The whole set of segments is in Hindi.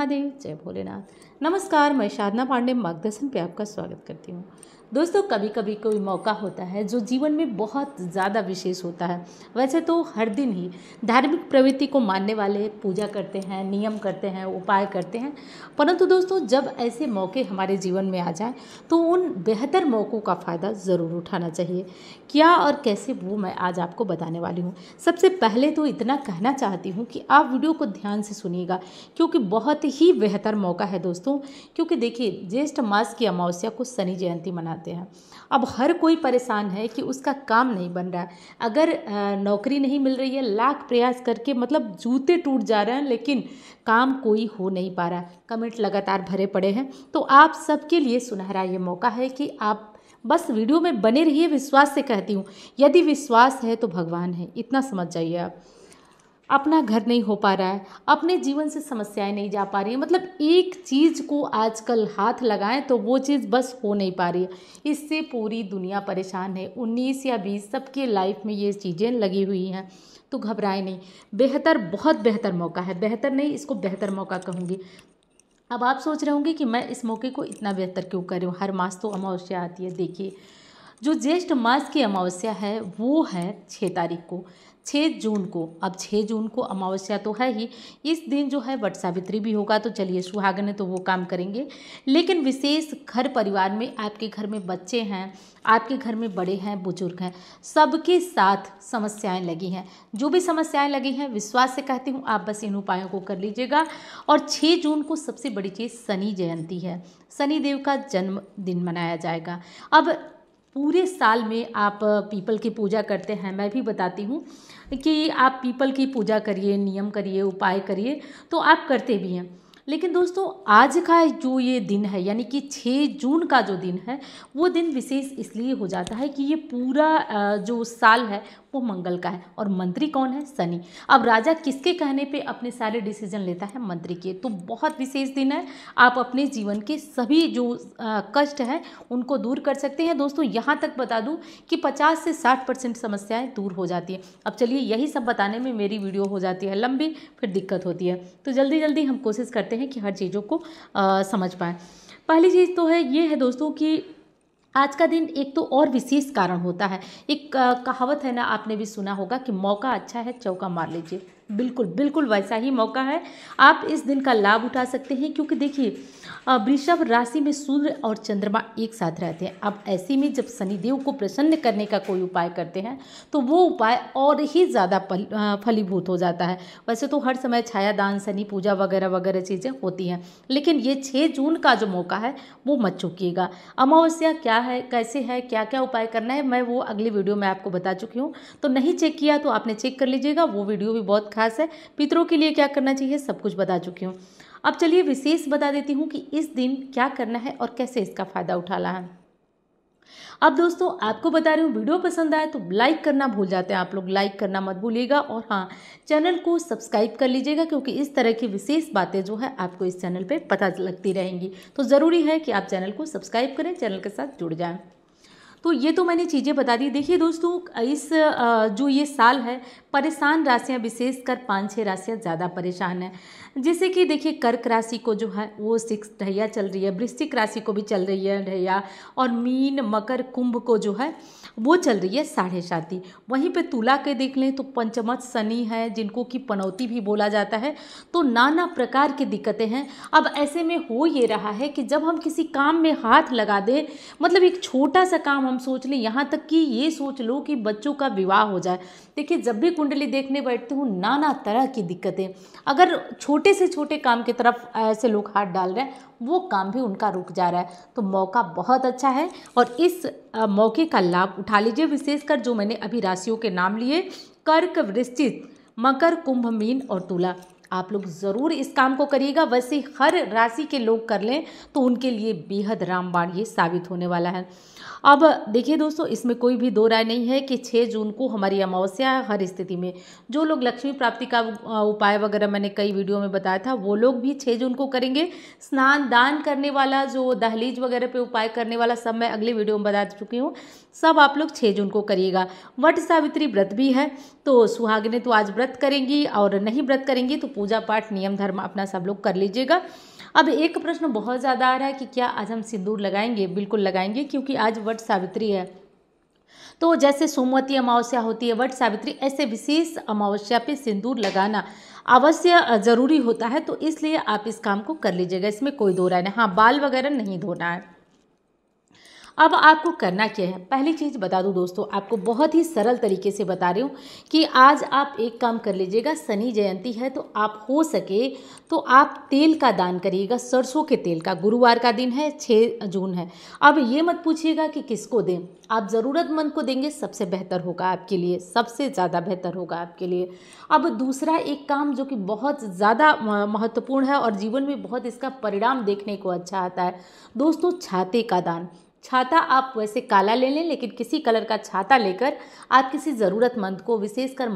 महादेव जय भोलेनाथ नमस्कार मैं शारदा पांडे मार्गदर्शन पे आपका स्वागत करती हूँ दोस्तों कभी कभी कोई मौका होता है जो जीवन में बहुत ज़्यादा विशेष होता है वैसे तो हर दिन ही धार्मिक प्रवृत्ति को मानने वाले पूजा करते हैं नियम करते हैं उपाय करते हैं परंतु दोस्तों जब ऐसे मौके हमारे जीवन में आ जाए तो उन बेहतर मौक़ों का फ़ायदा ज़रूर उठाना चाहिए क्या और कैसे वो मैं आज आपको बताने वाली हूँ सबसे पहले तो इतना कहना चाहती हूँ कि आप वीडियो को ध्यान से सुनिएगा क्योंकि बहुत ही बेहतर मौका है दोस्तों क्योंकि देखिए ज्येष्ठ मास की अमावस्या को शनि जयंती मना जाते हैं अब हर कोई परेशान है कि उसका काम नहीं बन रहा है अगर नौकरी नहीं मिल रही है लाख प्रयास करके मतलब जूते टूट जा रहे हैं लेकिन काम कोई हो नहीं पा रहा कमेंट लगातार भरे पड़े हैं तो आप सबके लिए सुनहरा ये मौका है कि आप बस वीडियो में बने रहिए विश्वास से कहती हूँ यदि विश्वास है तो भगवान है इतना समझ जाइए आप अपना घर नहीं हो पा रहा है अपने जीवन से समस्याएं नहीं जा पा रही हैं मतलब एक चीज़ को आजकल हाथ लगाएं तो वो चीज़ बस हो नहीं पा रही है इससे पूरी दुनिया परेशान है उन्नीस या बीस सबके लाइफ में ये चीज़ें लगी हुई हैं तो घबराए नहीं बेहतर बहुत बेहतर मौका है बेहतर नहीं इसको बेहतर मौका कहूँगी अब आप सोच रहे होंगे कि मैं इस मौके को इतना बेहतर क्यों कर रही हूँ हर मास तो अमावस्या आती है देखिए जो ज्येष्ठ मास की अमावस्या है वो है छः तारीख को छः जून को अब छः जून को अमावस्या तो है ही इस दिन जो है वट सावित्री भी होगा तो चलिए सुहागन है तो वो काम करेंगे लेकिन विशेष घर परिवार में आपके घर में बच्चे हैं आपके घर में बड़े हैं बुजुर्ग हैं सबके साथ समस्याएं लगी हैं जो भी समस्याएं लगी हैं विश्वास से कहती हूँ आप बस इन उपायों को कर लीजिएगा और छः जून को सबसे बड़ी चीज़ शनि जयंती है शनिदेव का जन्मदिन मनाया जाएगा अब पूरे साल में आप पीपल की पूजा करते हैं मैं भी बताती हूँ कि आप पीपल की पूजा करिए नियम करिए उपाय करिए तो आप करते भी हैं लेकिन दोस्तों आज का जो ये दिन है यानी कि 6 जून का जो दिन है वो दिन विशेष इसलिए हो जाता है कि ये पूरा जो साल है वो मंगल का है और मंत्री कौन है शनि अब राजा किसके कहने पे अपने सारे डिसीजन लेता है मंत्री के तो बहुत विशेष दिन है आप अपने जीवन के सभी जो आ, कष्ट हैं उनको दूर कर सकते हैं दोस्तों यहाँ तक बता दूँ कि पचास से साठ परसेंट समस्याएँ दूर हो जाती है अब चलिए यही सब बताने में मेरी वीडियो हो जाती है लंबी फिर दिक्कत होती है तो जल्दी जल्दी हम कोशिश करते हैं कि हर चीज़ों को आ, समझ पाएँ पहली चीज़ तो है ये है दोस्तों कि आज का दिन एक तो और विशेष कारण होता है एक कहावत है ना आपने भी सुना होगा कि मौका अच्छा है चौका मार लीजिए बिल्कुल बिल्कुल वैसा ही मौका है आप इस दिन का लाभ उठा सकते हैं क्योंकि देखिए वृषभ राशि में सूर्य और चंद्रमा एक साथ रहते हैं अब ऐसे में जब शनिदेव को प्रसन्न करने का कोई उपाय करते हैं तो वो उपाय और ही ज़्यादा फलीभूत हो जाता है वैसे तो हर समय छाया दान शनि पूजा वगैरह वगैरह चीज़ें होती हैं लेकिन ये छः जून का जो मौका है वो मत चुकीगा अमावस्या क्या है कैसे है क्या क्या उपाय करना है मैं वो अगली वीडियो में आपको बता चुकी हूँ तो नहीं चेक किया तो आपने चेक कर लीजिएगा वो वीडियो भी बहुत खास है पितरों के लिए क्या करना चाहिए सब कुछ बता चुकी हूँ अब चलिए विशेष बता देती हूँ कि इस दिन क्या करना है और कैसे इसका फ़ायदा उठाना है अब दोस्तों आपको बता रही हूँ वीडियो पसंद आए तो लाइक करना भूल जाते हैं आप लोग लाइक करना मत भूलिएगा और हाँ चैनल को सब्सक्राइब कर लीजिएगा क्योंकि इस तरह की विशेष बातें जो है आपको इस चैनल पे पता लगती रहेंगी तो ज़रूरी है कि आप चैनल को सब्सक्राइब करें चैनल के साथ जुड़ जाएं तो ये तो मैंने चीज़ें बता दी देखिए दोस्तों इस जो ये साल है परेशान राशियाँ विशेषकर पाँच छः राशियाँ ज़्यादा परेशान हैं जैसे कि देखिए कर्क राशि को जो है वो सिक्स ढैया चल रही है वृश्चिक राशि को भी चल रही है ढैया और मीन मकर कुंभ को जो है वो चल रही है साढ़े साथी वहीं पे तुला के देख लें तो पंचमत शनि है जिनको कि पनौती भी बोला जाता है तो नाना प्रकार की दिक्कतें हैं अब ऐसे में हो ये रहा है कि जब हम किसी काम में हाथ लगा दें मतलब एक छोटा सा काम हम सोच लें यहाँ तक कि ये सोच लो कि बच्चों का विवाह हो जाए देखिए जब भी कुंडली देखने बैठती हूँ नाना तरह की दिक्कतें अगर छोटे से छोटे काम की तरफ ऐसे लोग हाथ डाल रहे हैं वो काम भी उनका रुक जा रहा है तो मौका बहुत अच्छा है और इस मौके का लाभ उठा लीजिए विशेषकर जो मैंने अभी राशियों के नाम लिए कर्क वृश्चित मकर कुंभ मीन और तुला आप लोग ज़रूर इस काम को करिएगा वैसे हर राशि के लोग कर लें तो उनके लिए बेहद रामबाण ये साबित होने वाला है अब देखिए दोस्तों इसमें कोई भी दो राय नहीं है कि छः जून को हमारी अमावस्या है हर स्थिति में जो लोग लक्ष्मी प्राप्ति का उपाय वगैरह मैंने कई वीडियो में बताया था वो लोग भी छः जून को करेंगे स्नान दान करने वाला जो दहलीज वगैरह पे उपाय करने वाला सब मैं अगली वीडियो में बता चुकी हूँ सब आप लोग छः जून को करिएगा वट सावित्री व्रत भी है तो सुहागिने तो आज व्रत करेंगी और नहीं व्रत करेंगी तो पूजा पाठ नियम धर्म अपना सब लोग कर लीजिएगा अब एक प्रश्न बहुत ज़्यादा आ रहा है कि क्या आज हम सिंदूर लगाएंगे बिल्कुल लगाएंगे क्योंकि आज वट सावित्री है तो जैसे सोमवती अमावस्या होती है वट सावित्री ऐसे विशेष अमावस्या पे सिंदूर लगाना अवश्य ज़रूरी होता है तो इसलिए आप इस काम को कर लीजिएगा इसमें कोई दो राय नहीं हाँ बाल वगैरह नहीं धोना है अब आपको करना क्या है पहली चीज़ बता दूँ दोस्तों आपको बहुत ही सरल तरीके से बता रही हूँ कि आज आप एक काम कर लीजिएगा शनि जयंती है तो आप हो सके तो आप तेल का दान करिएगा सरसों के तेल का गुरुवार का दिन है छः जून है अब ये मत पूछिएगा कि किसको दें आप ज़रूरतमंद को देंगे सबसे बेहतर होगा आपके लिए सबसे ज़्यादा बेहतर होगा आपके लिए अब दूसरा एक काम जो कि बहुत ज़्यादा महत्वपूर्ण है और जीवन में बहुत इसका परिणाम देखने को अच्छा आता है दोस्तों छाते का दान छाता आप वैसे काला ले लें लेकिन किसी कलर का छाता लेकर आप किसी ज़रूरतमंद को विशेषकर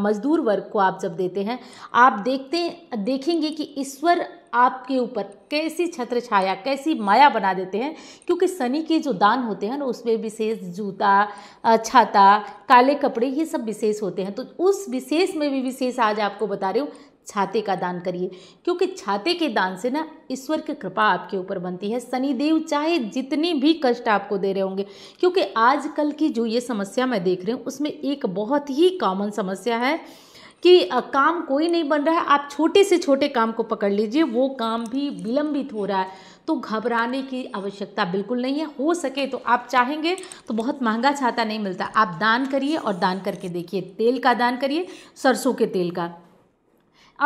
मजदूर वर्ग को आप जब देते हैं आप देखते देखेंगे कि ईश्वर आपके ऊपर कैसी छत्र छाया कैसी माया बना देते हैं क्योंकि शनि के जो दान होते हैं ना उसमें विशेष जूता छाता काले कपड़े ये सब विशेष होते हैं तो उस विशेष में भी विशेष आज आपको बता रही हूँ छाते का दान करिए क्योंकि छाते के दान से ना ईश्वर की कृपा आपके ऊपर बनती है शनिदेव चाहे जितने भी कष्ट आपको दे रहे होंगे क्योंकि आजकल की जो ये समस्या मैं देख रही हूँ उसमें एक बहुत ही कॉमन समस्या है कि काम कोई नहीं बन रहा है आप छोटे से छोटे काम को पकड़ लीजिए वो काम भी विलंबित हो रहा है तो घबराने की आवश्यकता बिल्कुल नहीं है हो सके तो आप चाहेंगे तो बहुत महंगा छाता नहीं मिलता आप दान करिए और दान करके देखिए तेल का दान करिए सरसों के तेल का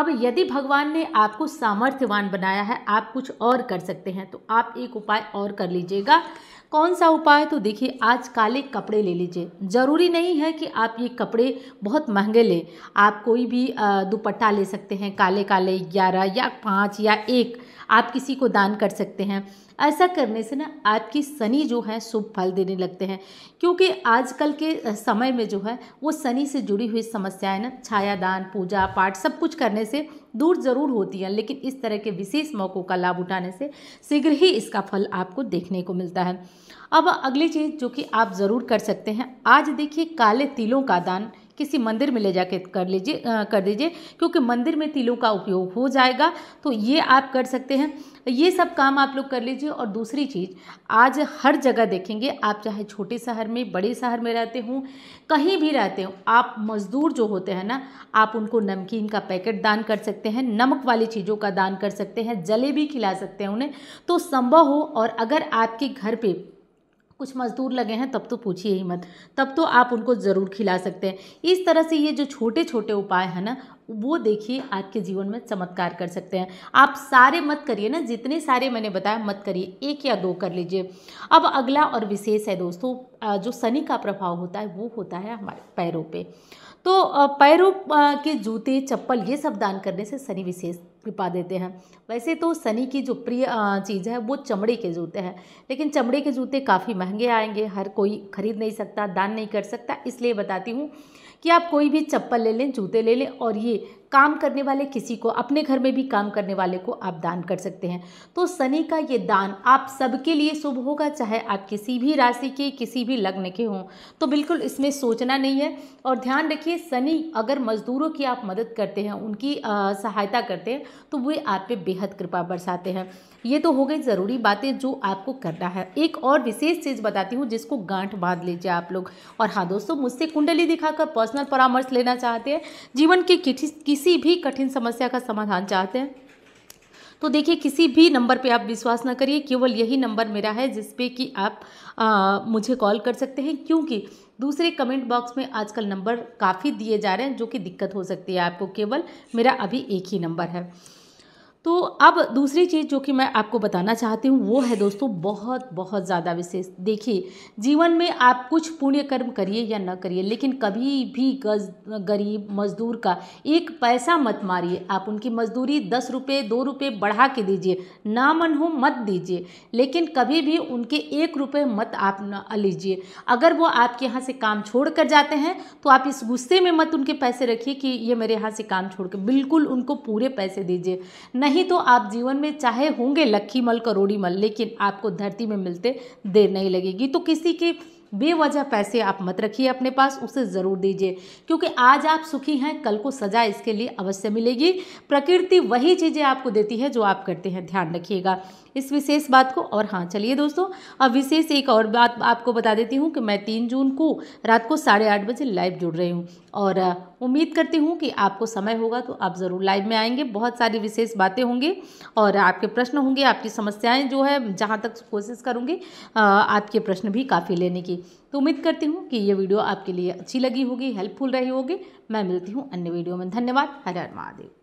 अब यदि भगवान ने आपको सामर्थ्यवान बनाया है आप कुछ और कर सकते हैं तो आप एक उपाय और कर लीजिएगा कौन सा उपाय तो देखिए आज काले कपड़े ले लीजिए ज़रूरी नहीं है कि आप ये कपड़े बहुत महंगे लें आप कोई भी दुपट्टा ले सकते हैं काले काले ग्यारह या पाँच या एक आप किसी को दान कर सकते हैं ऐसा करने से ना आपकी शनि जो है शुभ फल देने लगते हैं क्योंकि आजकल के समय में जो है वो शनि से जुड़ी हुई समस्याएं ना छाया दान पूजा पाठ सब कुछ करने से दूर जरूर होती हैं लेकिन इस तरह के विशेष मौक़ों का लाभ उठाने से शीघ्र ही इसका फल आपको देखने को मिलता है अब अगली चीज़ जो कि आप ज़रूर कर सकते हैं आज देखिए काले तिलों का दान किसी मंदिर में ले जाके कर लीजिए कर दीजिए क्योंकि मंदिर में तिलों का उपयोग हो जाएगा तो ये आप कर सकते हैं ये सब काम आप लोग कर लीजिए और दूसरी चीज़ आज हर जगह देखेंगे आप चाहे छोटे शहर में बड़े शहर में रहते हों कहीं भी रहते हों आप मज़दूर जो होते हैं ना आप उनको नमकीन का पैकेट दान कर सकते हैं नमक वाली चीज़ों का दान कर सकते हैं जलेबी खिला सकते हैं उन्हें तो संभव हो और अगर आपके घर पर कुछ मजदूर लगे हैं तब तो पूछिए ही मत तब तो आप उनको ज़रूर खिला सकते हैं इस तरह से ये जो छोटे छोटे उपाय हैं ना वो देखिए आपके जीवन में चमत्कार कर सकते हैं आप सारे मत करिए ना जितने सारे मैंने बताया मत करिए एक या दो कर लीजिए अब अगला और विशेष है दोस्तों जो शनि का प्रभाव होता है वो होता है हमारे पैरों पर तो पैरों के जूते चप्पल ये सब दान करने से शनि विशेष कृपा देते हैं वैसे तो शनि की जो प्रिय चीज़ है वो चमड़े के जूते हैं लेकिन चमड़े के जूते काफ़ी महंगे आएंगे हर कोई खरीद नहीं सकता दान नहीं कर सकता इसलिए बताती हूँ कि आप कोई भी चप्पल ले लें जूते ले लें और ये काम करने वाले किसी को अपने घर में भी काम करने वाले को आप दान कर सकते हैं तो शनि का ये दान आप सबके लिए शुभ होगा चाहे आप किसी भी राशि के किसी भी लग्न के हों तो बिल्कुल इसमें सोचना नहीं है और ध्यान रखिए शनि अगर मजदूरों की आप मदद करते हैं उनकी आ, सहायता करते हैं तो वे आप पे बेहद कृपा बरसाते हैं ये तो हो गई ज़रूरी बातें जो आपको करना है एक और विशेष चीज़ बताती हूँ जिसको गांठ बांध लीजिए आप लोग और हाँ दोस्तों मुझसे कुंडली दिखाकर पर्सनल परामर्श लेना चाहते हैं जीवन के किसी किसी भी कठिन समस्या का समाधान चाहते हैं तो देखिए किसी भी नंबर पे आप विश्वास ना करिए केवल यही नंबर मेरा है जिस पे कि आप आ, मुझे कॉल कर सकते हैं क्योंकि दूसरे कमेंट बॉक्स में आजकल नंबर काफ़ी दिए जा रहे हैं जो कि दिक्कत हो सकती है आपको केवल मेरा अभी एक ही नंबर है तो अब दूसरी चीज़ जो कि मैं आपको बताना चाहती हूँ वो है दोस्तों बहुत बहुत ज़्यादा विशेष देखिए जीवन में आप कुछ पुण्य कर्म करिए या न करिए लेकिन कभी भी गज गरीब मजदूर का एक पैसा मत मारिए आप उनकी मजदूरी दस रुपये दो रुपये बढ़ा के दीजिए ना मन हो मत दीजिए लेकिन कभी भी उनके एक रुपये मत आप न लीजिए अगर वो आपके यहाँ से काम छोड़ कर जाते हैं तो आप इस गुस्से में मत उनके पैसे रखिए कि ये मेरे यहाँ से काम छोड़ कर बिल्कुल उनको पूरे पैसे दीजिए नहीं नहीं तो आप जीवन में चाहे होंगे लक्खी मल करोड़ी मल लेकिन आपको धरती में मिलते देर नहीं लगेगी तो किसी के बेवजह पैसे आप मत रखिए अपने पास उसे ज़रूर दीजिए क्योंकि आज आप सुखी हैं कल को सजा इसके लिए अवश्य मिलेगी प्रकृति वही चीज़ें आपको देती है जो आप करते हैं ध्यान रखिएगा इस विशेष बात को और हाँ चलिए दोस्तों अब विशेष एक और बात आपको बता देती हूँ कि मैं तीन जून को रात को साढ़े आठ बजे लाइव जुड़ रही हूँ और उम्मीद करती हूँ कि आपको समय होगा तो आप ज़रूर लाइव में आएंगे बहुत सारी विशेष बातें होंगी और आपके प्रश्न होंगे आपकी समस्याएं जो है जहाँ तक कोशिश करूँगी आपके प्रश्न भी काफ़ी लेने की तो उम्मीद करती हूँ कि ये वीडियो आपके लिए अच्छी लगी होगी हेल्पफुल रही होगी मैं मिलती हूँ अन्य वीडियो में धन्यवाद हर हर महादेव